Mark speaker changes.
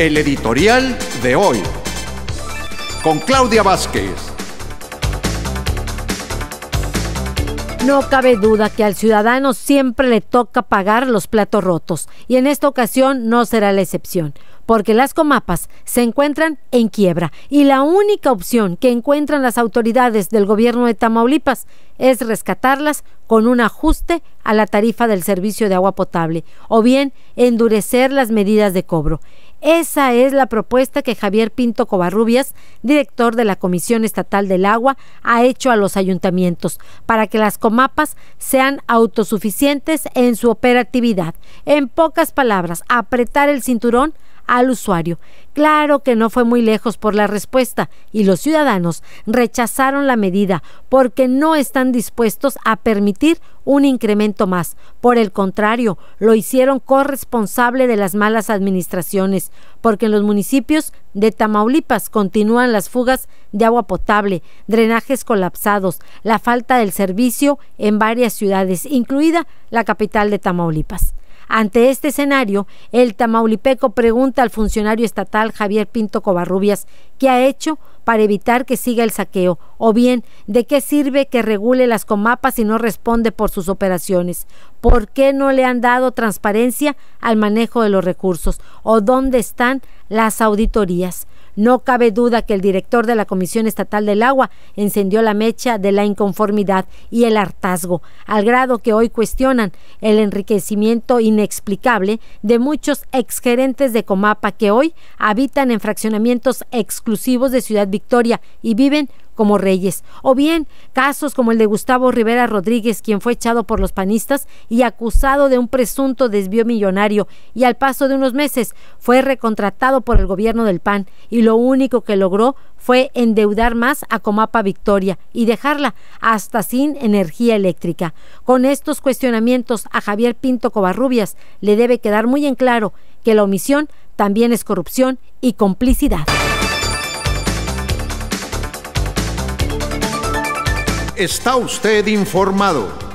Speaker 1: El editorial de hoy. Con Claudia Vázquez. No cabe duda que al ciudadano siempre le toca pagar los platos rotos y en esta ocasión no será la excepción porque las comapas se encuentran en quiebra y la única opción que encuentran las autoridades del gobierno de Tamaulipas es rescatarlas con un ajuste a la tarifa del servicio de agua potable o bien endurecer las medidas de cobro. Esa es la propuesta que Javier Pinto Covarrubias, director de la Comisión Estatal del Agua, ha hecho a los ayuntamientos para que las comapas sean autosuficientes en su operatividad. En pocas palabras, apretar el cinturón al usuario. Claro que no fue muy lejos por la respuesta y los ciudadanos rechazaron la medida porque no están dispuestos a permitir un incremento más. Por el contrario, lo hicieron corresponsable de las malas administraciones, porque en los municipios de Tamaulipas continúan las fugas de agua potable, drenajes colapsados, la falta del servicio en varias ciudades, incluida la capital de Tamaulipas. Ante este escenario, el tamaulipeco pregunta al funcionario estatal Javier Pinto Covarrubias qué ha hecho para evitar que siga el saqueo, o bien de qué sirve que regule las comapas si no responde por sus operaciones, por qué no le han dado transparencia al manejo de los recursos, o dónde están las auditorías. No cabe duda que el director de la Comisión Estatal del Agua encendió la mecha de la inconformidad y el hartazgo, al grado que hoy cuestionan el enriquecimiento inexplicable de muchos exgerentes de Comapa que hoy habitan en fraccionamientos exclusivos de Ciudad Victoria y viven como Reyes, o bien casos como el de Gustavo Rivera Rodríguez, quien fue echado por los panistas y acusado de un presunto desvío millonario, y al paso de unos meses fue recontratado por el gobierno del PAN, y lo único que logró fue endeudar más a Comapa Victoria y dejarla hasta sin energía eléctrica. Con estos cuestionamientos a Javier Pinto Covarrubias le debe quedar muy en claro que la omisión también es corrupción y complicidad. está usted informado.